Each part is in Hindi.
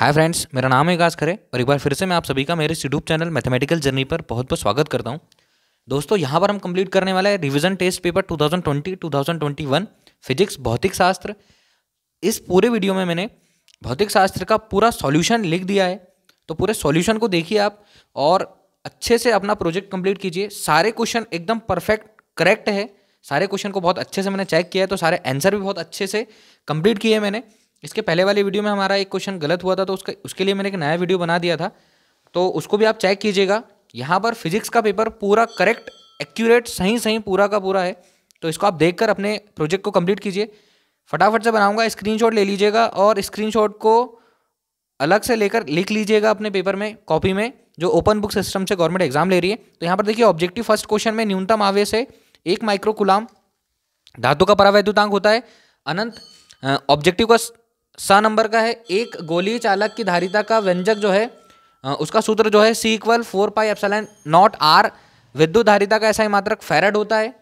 हाय फ्रेंड्स मेरा नाम है विकास खरे और एक बार फिर से मैं आप सभी का मेरे यूट्यूब चैनल मैथमेटिकल जर्नी पर बहुत बहुत स्वागत करता हूँ दोस्तों यहाँ पर हम कंप्लीट करने वाला है रिवीजन टेस्ट पेपर 2020-2021 फिजिक्स भौतिक शास्त्र इस पूरे वीडियो में मैंने भौतिक शास्त्र का पूरा सॉल्यूशन लिख दिया है तो पूरे सॉल्यूशन को देखिए आप और अच्छे से अपना प्रोजेक्ट कंप्लीट कीजिए सारे क्वेश्चन एकदम परफेक्ट करेक्ट है सारे क्वेश्चन को बहुत अच्छे से मैंने चेक किया है तो सारे आंसर भी बहुत अच्छे से कंप्लीट किए मैंने इसके पहले वाली वीडियो में हमारा एक क्वेश्चन गलत हुआ था तो उसका उसके लिए मैंने एक नया वीडियो बना दिया था तो उसको भी आप चेक कीजिएगा यहाँ पर फिजिक्स का पेपर पूरा करेक्ट एक्यूरेट सही सही पूरा का पूरा है तो इसको आप देखकर अपने प्रोजेक्ट को कंप्लीट कीजिए फटाफट से बनाऊंगा स्क्रीनशॉट ले लीजिएगा और स्क्रीनशॉट को अलग से लेकर लिख लीजिएगा अपने पेपर में कॉपी में जो ओपन बुक सिस्टम से गवर्नमेंट एग्जाम ले रही है तो यहाँ पर देखिए ऑब्जेक्टिव फर्स्ट क्वेश्चन में न्यूनतम आवेश है एक माइक्रोकुलाम धातु का परावैद्युतांक होता है अनंत ऑब्जेक्टिव का स नंबर का है एक गोली चालक की धारिता का व्यंजक जो है उसका सूत्र जो है C equal four pi epsilon naught R विद्युत धारिता का ऐसा ही मात्रक फेरड होता है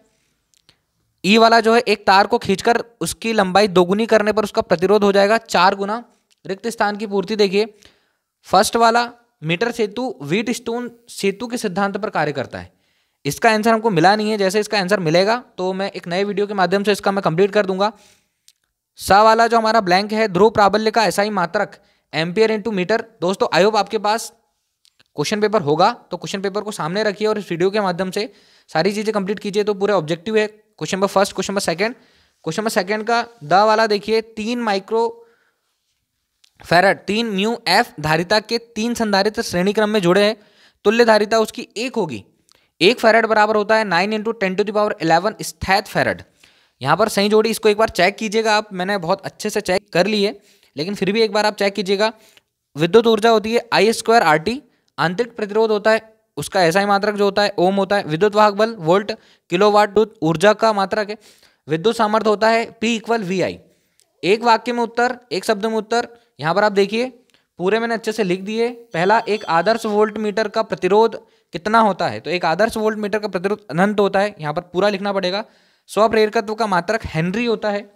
ई e वाला जो है एक तार को खींचकर उसकी लंबाई दोगुनी करने पर उसका प्रतिरोध हो जाएगा चार गुना रिक्त स्थान की पूर्ति देखिए फर्स्ट वाला मीटर सेतु वीट स्टोन सेतु के सिद्धांत पर कार्य करता है इसका आंसर हमको मिला नहीं है जैसे इसका आंसर मिलेगा तो मैं एक नए वीडियो के माध्यम से इसका मैं कंप्लीट कर दूंगा सा वाला जो हमारा ब्लैंक है ध्रुव प्राबल्य का ऐसा ही मात्रक एम्पियर इंटू मीटर दोस्तों आई होप आपके पास क्वेश्चन पेपर होगा तो क्वेश्चन पेपर को सामने रखिए और इस वीडियो के माध्यम से सारी चीज़ें कंप्लीट कीजिए तो पूरे ऑब्जेक्टिव है question number first question number second question number second का द वाला देखिए तीन माइक्रो फेरट तीन म्यू एफ धारिता के तीन संधारित श्रेणी क्रम में जुड़े हैं तुल्य धारिता उसकी एक होगी एक फेरट बराबर होता है nine into ten to the power eleven स्थैत फेरड यहाँ पर सही जोड़ी इसको एक बार चेक कीजिएगा आप मैंने बहुत अच्छे से चेक कर लिए लेकिन फिर भी एक बार आप चेक कीजिएगा विद्युत ऊर्जा होती है आई स्क्वायर आर टी आंतरिक प्रतिरोध होता है उसका ऐसा ही मात्रक जो होता है ओम होता है विद्युत वाहक बल वोल्ट किलो वाट ऊर्जा का मात्रक है विद्युत सामर्थ्य होता है पी इक्वल वी आई एक वाक्य में उत्तर एक शब्द में उत्तर यहाँ पर आप देखिए पूरे मैंने अच्छे से लिख दिए पहला एक आदर्श वोल्ट मीटर का प्रतिरोध कितना होता है तो एक आदर्श वोल्ट मीटर का प्रतिरोध अनंत होता है यहाँ पर पूरा लिखना पड़ेगा स्व प्रेरकत्व का मात्रक हेनरी होता है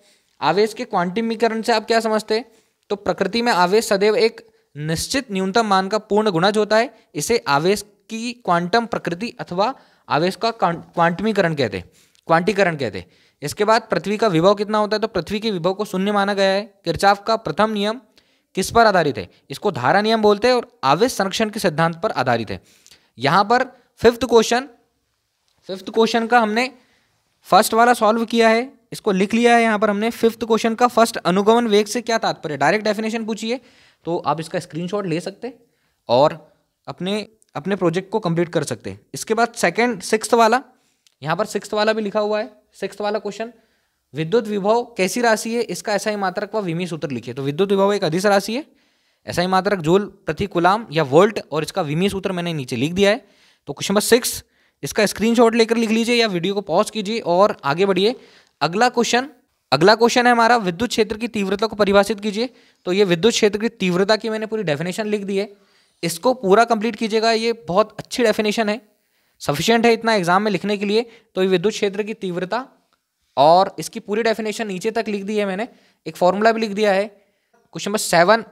आवेश के क्वांटिमीकरण से आप क्या समझते हैं तो प्रकृति में आवेश सदैव एक निश्चित न्यूनतम मान का पूर्ण गुणज होता है इसे आवेश की क्वांटम प्रकृति अथवा आवेश का क्वांटमीकरण कहते हैं क्वांटीकरण कहते हैं इसके बाद पृथ्वी का विभव कितना होता है तो पृथ्वी के विभव को शून्य माना गया है किरचाफ का प्रथम नियम किस पर आधारित है इसको धारा नियम बोलते हैं और आवेश संरक्षण के सिद्धांत पर आधारित है यहाँ पर फिफ्थ क्वेश्चन फिफ्थ क्वेश्चन का हमने फर्स्ट वाला सॉल्व किया है इसको लिख लिया है यहाँ पर हमने फिफ्थ क्वेश्चन का फर्स्ट अनुगमन वेग से क्या तात्पर्य डायरेक्ट डेफिनेशन पूछिए तो आप इसका स्क्रीनशॉट ले सकते और अपने अपने प्रोजेक्ट को कंप्लीट कर सकते हैं इसके बाद सेकंड सिक्स्थ वाला यहाँ पर सिक्स्थ वाला भी लिखा हुआ है सिक्स्थ वाला क्वेश्चन विद्युत विभव कैसी राशि है इसका ऐसा ही मात्रक व विमी सूत्र लिखिए तो विद्युत विभव एक अधिस राशि है ऐसा ही मात्रक जूल प्रति कुलाम या वोल्ट और इसका विमी सूत्र मैंने नीचे लिख दिया है तो क्वेश्चन नंबर सिक्स इसका स्क्रीनशॉट लेकर लिख लीजिए या वीडियो को पॉज कीजिए और आगे बढ़िए अगला क्वेश्चन अगला क्वेश्चन है हमारा विद्युत क्षेत्र की तीव्रता को परिभाषित कीजिए तो ये विद्युत क्षेत्र की तीव्रता की मैंने पूरी डेफिनेशन लिख दी है इसको पूरा कंप्लीट कीजिएगा ये बहुत अच्छी डेफिनेशन है सफिशियंट है इतना एग्जाम में लिखने के लिए तो ये विद्युत क्षेत्र की तीव्रता और इसकी पूरी डेफिनेशन नीचे तक लिख दी है मैंने एक फॉर्मूला भी लिख दिया है क्वेश्चन नंबर सेवन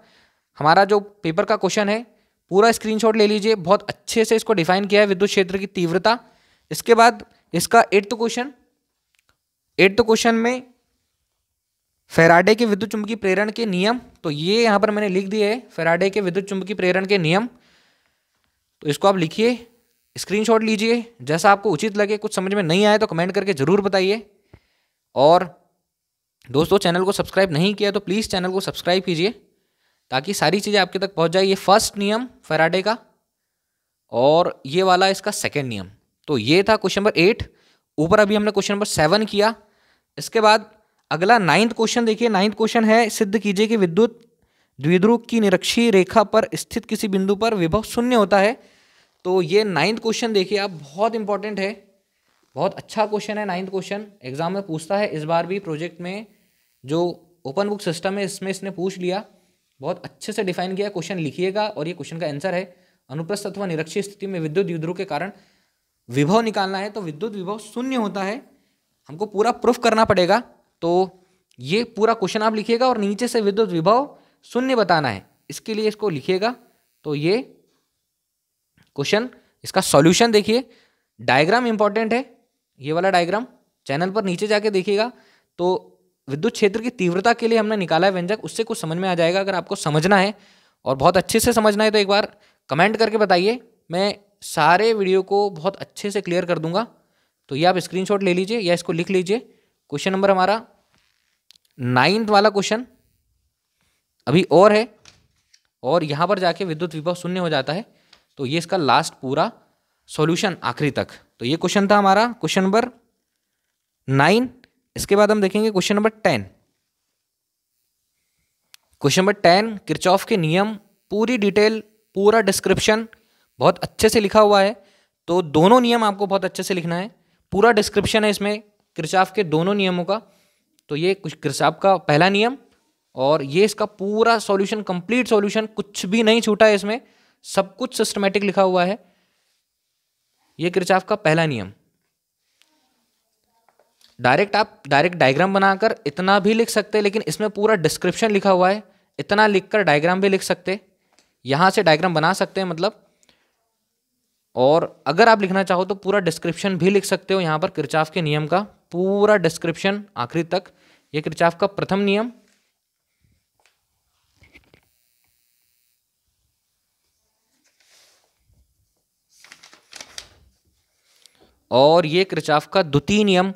हमारा जो पेपर का क्वेश्चन है पूरा स्क्रीनशॉट ले लीजिए बहुत अच्छे से इसको डिफाइन किया है विद्युत क्षेत्र की तीव्रता इसके बाद इसका एट्थ क्वेश्चन एट्थ क्वेश्चन में फेराडे के विद्युत चुंबकीय प्रेरण के नियम तो ये यहाँ पर मैंने लिख दिए है फेराडे के विद्युत चुंबकीय प्रेरण के नियम तो इसको आप लिखिए स्क्रीनशॉट लीजिए जैसा आपको उचित लगे कुछ समझ में नहीं आए तो कमेंट करके ज़रूर बताइए और दोस्तों चैनल को सब्सक्राइब नहीं किया तो प्लीज़ चैनल को सब्सक्राइब कीजिए ताकि सारी चीज़ें आपके तक पहुंच जाए ये फर्स्ट नियम फराडे का और ये वाला इसका सेकेंड नियम तो ये था क्वेश्चन नंबर एट ऊपर अभी हमने क्वेश्चन नंबर सेवन किया इसके बाद अगला नाइन्थ क्वेश्चन देखिए नाइन्थ क्वेश्चन है सिद्ध कीजिए कि विद्युत द्विध्रुव की निरक्षी रेखा पर स्थित किसी बिंदु पर विभव शून्य होता है तो ये नाइन्थ क्वेश्चन देखिए आप बहुत इंपॉर्टेंट है बहुत अच्छा क्वेश्चन है नाइन्थ क्वेश्चन एग्जाम में पूछता है इस बार भी प्रोजेक्ट में जो ओपन बुक सिस्टम है इसमें इसने पूछ लिया बहुत अच्छे से डिफाइन किया क्वेश्चन लिखिएगा और ये क्वेश्चन का आंसर है अनुप्रस्थ अथवा निरक्षीय स्थिति में विद्युत युद्ध के कारण विभव निकालना है तो विद्युत विभव शून्य होता है हमको पूरा प्रूफ करना पड़ेगा तो ये पूरा क्वेश्चन आप लिखिएगा और नीचे से विद्युत विभव शून्य बताना है इसके लिए इसको लिखिएगा तो ये क्वेश्चन इसका सॉल्यूशन देखिए डायग्राम इंपॉर्टेंट है ये वाला डायग्राम चैनल पर नीचे जाके देखिएगा तो विद्युत क्षेत्र की तीव्रता के लिए हमने निकाला है व्यंजक उससे कुछ समझ में आ जाएगा अगर आपको समझना है और बहुत अच्छे से समझना है तो एक बार कमेंट करके बताइए मैं सारे वीडियो को बहुत अच्छे से क्लियर कर दूंगा तो ये आप स्क्रीनशॉट ले लीजिए या इसको लिख लीजिए क्वेश्चन नंबर हमारा नाइन्थ वाला क्वेश्चन अभी और है और यहाँ पर जाके विद्युत विभव शून्य हो जाता है तो ये इसका लास्ट पूरा सॉल्यूशन आखिरी तक तो ये क्वेश्चन था हमारा क्वेश्चन नंबर नाइन इसके बाद हम देखेंगे question number ten question number ten Kirchhoff के नियम पूरी डिटेल पूरा डिस्क्रिप्शन बहुत अच्छे से लिखा हुआ है तो दोनों नियम आपको बहुत अच्छे से लिखना है पूरा डिस्क्रिप्शन है इसमें किरचॉफ के दोनों नियमों का तो ये कुछ किरचॉफ का पहला नियम और ये इसका पूरा सॉल्यूशन कंप्लीट सॉल्यूशन कुछ भी नहीं छूटा है इसमें सब कुछ सिस्टमेटिक लिखा हुआ है ये किरचॉफ का पहला नियम डायरेक्ट आप डायरेक्ट डायग्राम बनाकर इतना भी लिख सकते लेकिन इसमें पूरा डिस्क्रिप्शन लिखा हुआ है इतना लिखकर डायग्राम भी लिख सकते यहाँ से डायग्राम बना सकते हैं मतलब और अगर आप लिखना चाहो तो पूरा डिस्क्रिप्शन भी लिख सकते हो यहाँ पर किरचाफ के नियम का पूरा डिस्क्रिप्शन आखिरी तक ये किरचाफ का प्रथम नियम और ये क्रचाफ का द्वितीय नियम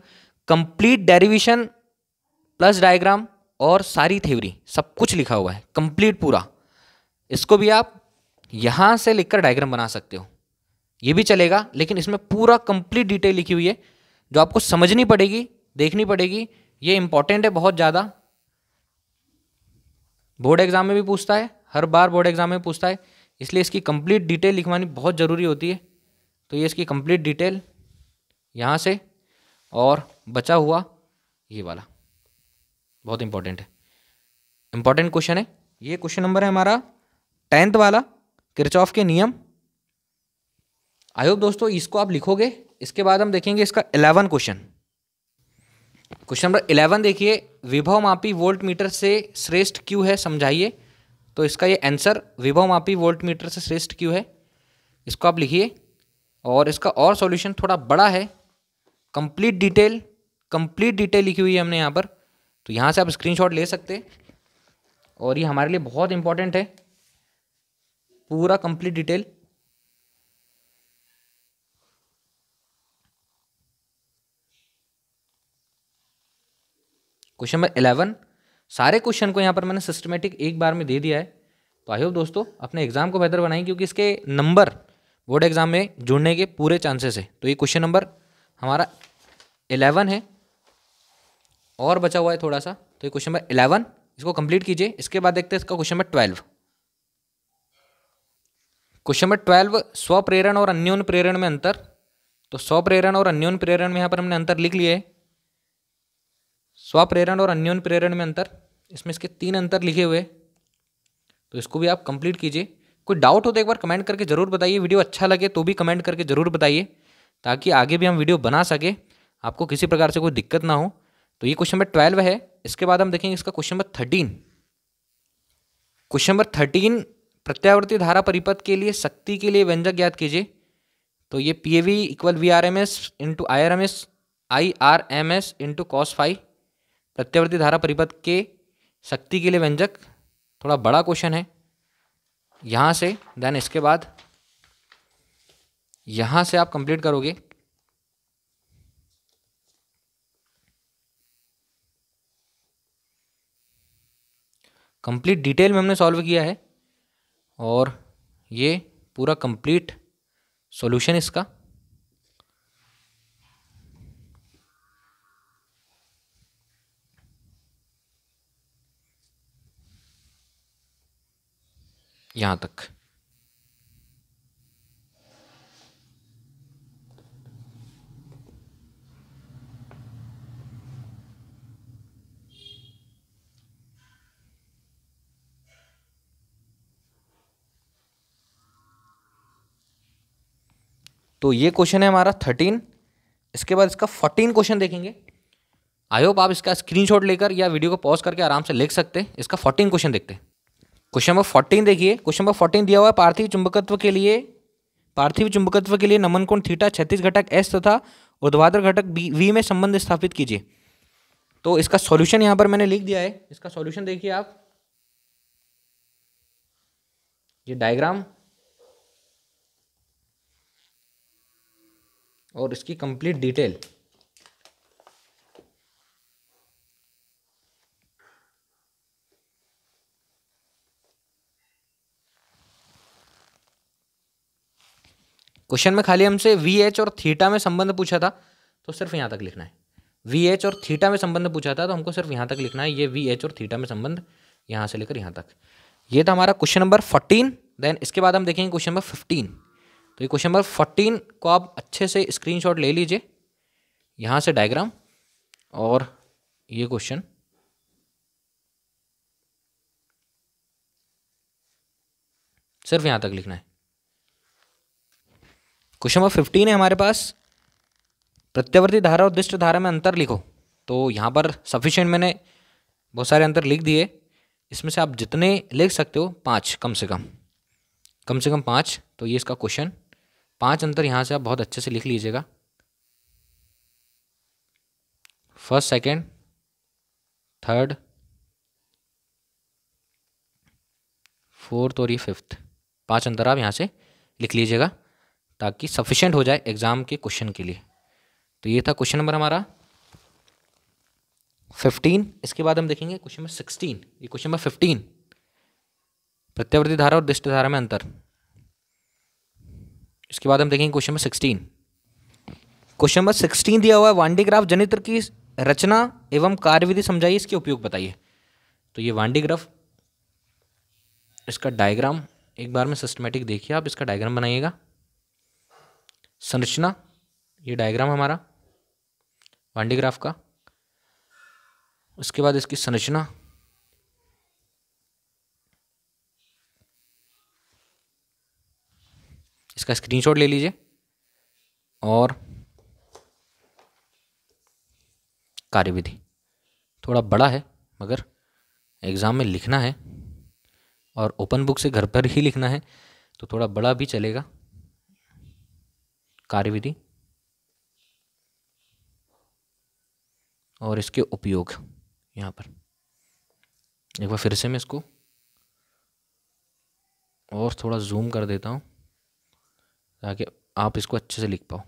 कंप्लीट डेरिवेशन प्लस डायग्राम और सारी थ्योरी सब कुछ लिखा हुआ है कंप्लीट पूरा इसको भी आप यहाँ से लिखकर डायग्राम बना सकते हो ये भी चलेगा लेकिन इसमें पूरा कंप्लीट डिटेल लिखी हुई है जो आपको समझनी पड़ेगी देखनी पड़ेगी ये इंपॉर्टेंट है बहुत ज़्यादा बोर्ड एग्जाम में भी पूछता है हर बार बोर्ड एग्जाम में पूछता है इसलिए इसकी कंप्लीट डिटेल लिखवानी बहुत ज़रूरी होती है तो ये इसकी कंप्लीट डिटेल यहाँ से और बचा हुआ ये वाला बहुत इंपॉर्टेंट है इंपॉर्टेंट क्वेश्चन है ये क्वेश्चन नंबर है हमारा टेंथ वाला किरचॉफ के नियम आई होप दोस्तों इसको आप लिखोगे इसके बाद हम देखेंगे इसका eleven question question number eleven देखिए विभव मापी वोल्ट मीटर से श्रेष्ठ क्यों है समझाइए तो इसका ये आंसर विभव मापी वोल्ट मीटर से श्रेष्ठ क्यों है इसको आप लिखिए और इसका और सॉल्यूशन थोड़ा बड़ा है कंप्लीट डिटेल कंप्लीट डिटेल लिखी हुई है हमने यहाँ पर तो यहाँ से आप स्क्रीनशॉट ले सकते और ये हमारे लिए बहुत इंपॉर्टेंट है पूरा complete detail question number eleven सारे क्वेश्चन को यहाँ पर मैंने सिस्टमेटिक एक बार में दे दिया है तो आई होप दोस्तों अपने एग्जाम को बेहतर बनाएं क्योंकि इसके नंबर बोर्ड एग्जाम में जुड़ने के पूरे चांसेस है तो ये क्वेश्चन नंबर हमारा इलेवन है और बचा हुआ है थोड़ा सा तो ये क्वेश्चन नंबर इलेवन इसको कंप्लीट कीजिए इसके बाद देखते हैं इसका question number twelve question number twelve स्वप्रेरण और अन्योन प्रेरण में अंतर तो स्वप्रेरण और अन्योन प्रेरण में यहाँ पर हमने अंतर लिख लिए है स्वप्रेरण और अन्योन प्रेरण में अंतर इसमें इसके तीन अंतर लिखे हुए तो इसको भी आप कंप्लीट कीजिए कोई डाउट हो तो एक बार कमेंट करके जरूर बताइए वीडियो अच्छा लगे तो भी कमेंट करके जरूर बताइए ताकि आगे भी हम वीडियो बना सके आपको किसी प्रकार से कोई दिक्कत ना हो तो ये क्वेश्चन नंबर ट्वेल्व है इसके बाद हम देखेंगे इसका question number thirteen question number thirteen प्रत्यावर्ती धारा परिपथ के लिए शक्ति के लिए व्यंजक ज्ञात कीजिए तो ये P A V equal V R M S into I R M S I R M S into cos phi प्रत्यावर्ती धारा परिपथ के शक्ति के लिए व्यंजक थोड़ा बड़ा क्वेश्चन है यहाँ से देन इसके बाद यहां से आप कंप्लीट करोगे कंप्लीट डिटेल में हमने सॉल्व किया है और ये पूरा कंप्लीट सॉल्यूशन इसका यहां तक तो ये क्वेश्चन है हमारा थर्टीन इसके बाद इसका फोर्टीन क्वेश्चन देखेंगे आई होप आप इसका स्क्रीनशॉट लेकर या वीडियो को पॉज करके आराम से लिख सकते हैं इसका फोर्टीन क्वेश्चन देखते हैं क्वेश्चन नंबर फोर्टीन देखिए क्वेश्चन नंबर फोर्टीन दिया हुआ है पार्थिव चुंबकत्व के लिए पार्थिव चुंबकत्व के लिए नमन कोण थीटा छत्तीस घटक एस तथा उद्वादर घटक बी वी में संबंध स्थापित कीजिए तो इसका सॉल्यूशन यहाँ पर मैंने लिख दिया है इसका सॉल्यूशन देखिए आप ये डायग्राम और इसकी कंप्लीट डिटेल क्वेश्चन में खाली हमसे वी एच और थीटा में संबंध पूछा था तो सिर्फ यहां तक लिखना है वी एच और थीटा में संबंध पूछा था तो हमको सिर्फ यहां तक लिखना है ये वी एच और थीटा में संबंध यहां से लेकर यहां तक ये था हमारा क्वेश्चन नंबर फोर्टीन देन इसके बाद हम देखेंगे क्वेश्चन नंबर फिफ्टीन तो ये क्वेश्चन नंबर फोर्टीन को आप अच्छे से स्क्रीनशॉट ले लीजिए यहाँ से डायग्राम और ये क्वेश्चन सिर्फ यहाँ तक लिखना है क्वेश्चन नंबर फिफ्टीन है हमारे पास प्रत्यावर्ती धारा और दिष्ट धारा में अंतर लिखो तो यहाँ पर सफिशियंट मैंने बहुत सारे अंतर लिख दिए इसमें से आप जितने लिख सकते हो पाँच कम से कम कम से कम पाँच तो ये इसका क्वेश्चन पांच अंतर यहां से आप बहुत अच्छे से लिख लीजिएगा फर्स्ट सेकेंड थर्ड फोर्थ और ये फिफ्थ पांच अंतर आप यहां से लिख लीजिएगा ताकि सफिशिएंट हो जाए एग्ज़ाम के क्वेश्चन के लिए तो ये था क्वेश्चन नंबर हमारा फिफ्टीन इसके बाद हम देखेंगे क्वेश्चन नंबर सिक्सटीन ये क्वेश्चन नंबर फिफ्टीन प्रत्यावर्ती धारा और दृष्टि धारा में अंतर इसके बाद हम देखेंगे question number sixteen question number sixteen दिया हुआ है वांडीग्राफ जनित्र की रचना एवं कार्यविधि समझाइए इसके उपयोग बताइए तो ये वांडीग्राफ इसका डायग्राम एक बार में सिस्टमेटिक देखिए आप इसका डायग्राम बनाइएगा संरचना ये डायग्राम हमारा वांडीग्राफ का उसके बाद इसकी संरचना इसका स्क्रीनशॉट ले लीजिए और कार्यविधि थोड़ा बड़ा है मगर एग्ज़ाम में लिखना है और ओपन बुक से घर पर ही लिखना है तो थोड़ा बड़ा भी चलेगा कार्यविधि और इसके उपयोग यहाँ पर एक बार फिर से मैं इसको और थोड़ा जूम कर देता हूँ ताकि आप इसको अच्छे से लिख पाओ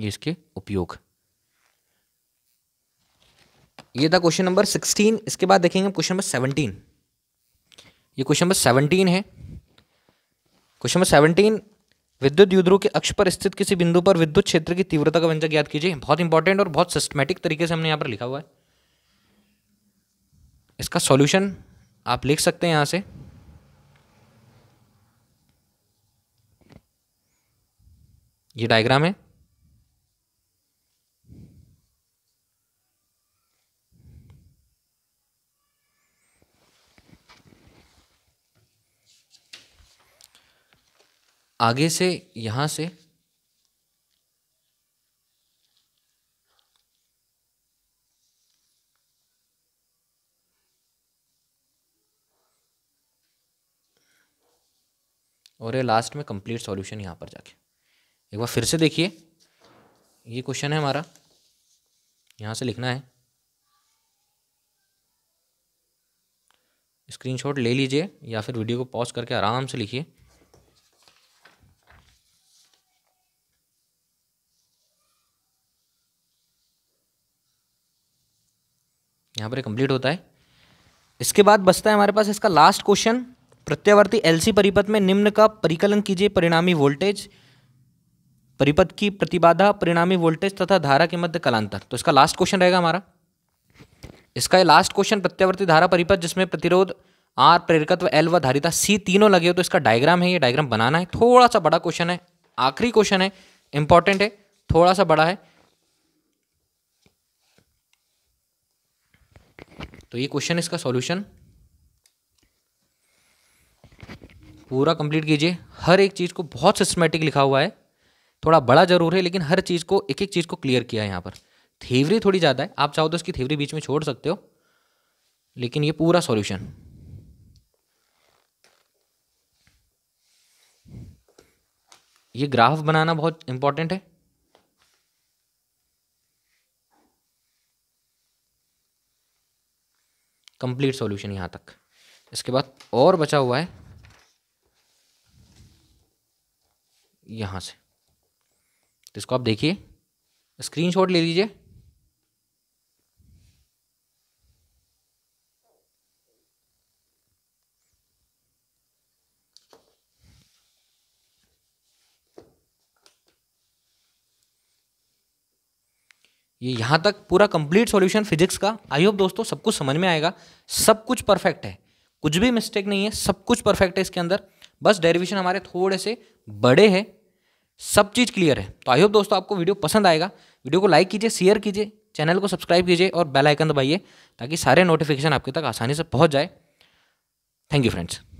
ये इसके उपयोग ये था क्वेश्चन नंबर सिक्सटीन इसके बाद देखेंगे क्वेश्चन नंबर सेवनटीन ये क्वेश्चन नंबर सेवनटीन है क्वेश्चन नंबर सेवनटीन विद्युत युद्रो के अक्ष पर स्थित किसी बिंदु पर विद्युत क्षेत्र की तीव्रता का व्यंजक याद कीजिए बहुत इंपॉर्टेंट और बहुत सिस्टमेटिक तरीके से हमने यहाँ पर लिखा हुआ है इसका सॉल्यूशन आप लिख सकते हैं यहाँ से ये डायग्राम है आगे से यहाँ से और ये लास्ट में कंप्लीट सॉल्यूशन यहाँ पर जाके एक बार फिर से देखिए ये क्वेश्चन है हमारा यहाँ से लिखना है स्क्रीनशॉट ले लीजिए या फिर वीडियो को पॉज करके आराम से लिखिए यहाँ पर कंप्लीट होता है इसके बाद बचता है हमारे पास इसका लास्ट क्वेश्चन प्रत्यावर्ती एलसी परिपथ में निम्न का परिकलन कीजिए परिणामी वोल्टेज परिपथ की प्रतिबाधा परिणामी वोल्टेज तथा धारा के मध्य कलांतर तो इसका लास्ट क्वेश्चन रहेगा हमारा इसका लास्ट क्वेश्चन प्रत्यावर्ती धारा परिपथ जिसमें प्रतिरोध आर प्रेरकत्व एल व धारिता सी तीनों लगे हो तो इसका डायग्राम है ये डायग्राम बनाना है थोड़ा सा बड़ा क्वेश्चन है आखिरी क्वेश्चन है इंपॉर्टेंट है थोड़ा सा बड़ा है तो ये क्वेश्चन इसका सॉल्यूशन पूरा कंप्लीट कीजिए हर एक चीज़ को बहुत सिस्टमेटिक लिखा हुआ है थोड़ा बड़ा जरूर है लेकिन हर चीज़ को एक एक चीज़ को क्लियर किया है यहाँ पर थीवरी थोड़ी ज़्यादा है आप चाहो तो इसकी थीवरी बीच में छोड़ सकते हो लेकिन ये पूरा सॉल्यूशन ये ग्राफ बनाना बहुत इंपॉर्टेंट है कंप्लीट सॉल्यूशन यहाँ तक इसके बाद और बचा हुआ है यहाँ से तो इसको आप देखिए स्क्रीनशॉट ले लीजिए ये यहां तक पूरा कंप्लीट सॉल्यूशन फिजिक्स का आई होप दोस्तों सब कुछ समझ में आएगा सब कुछ परफेक्ट है कुछ भी मिस्टेक नहीं है सब कुछ परफेक्ट है इसके अंदर बस डेरिवेशन हमारे थोड़े से बड़े हैं सब चीज़ क्लियर है तो आई होप दोस्तों आपको वीडियो पसंद आएगा वीडियो को लाइक कीजिए शेयर कीजिए चैनल को सब्सक्राइब कीजिए और बेल आइकन दबाइए ताकि सारे नोटिफिकेशन आपके तक आसानी से पहुंच जाए थैंक यू फ्रेंड्स